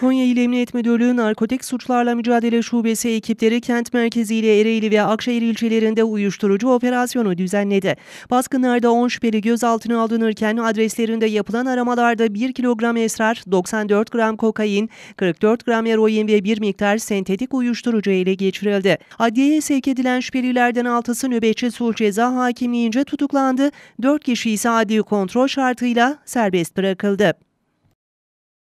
Konya İl Emniyet Müdürlüğü Narkotik Suçlarla Mücadele Şubesi ekipleri kent merkeziyle Ereğli ve Akşehir ilçelerinde uyuşturucu operasyonu düzenledi. Baskınlarda 10 şüpheli gözaltına alınırken adreslerinde yapılan aramalarda 1 kilogram esrar, 94 gram kokain, 44 gram eroin ve bir miktar sentetik uyuşturucu ele geçirildi. Adliyeye sevk edilen şüphelilerden 6'sı nöbetçi sulh ceza hakimliğince tutuklandı, 4 kişi ise adli kontrol şartıyla serbest bırakıldı.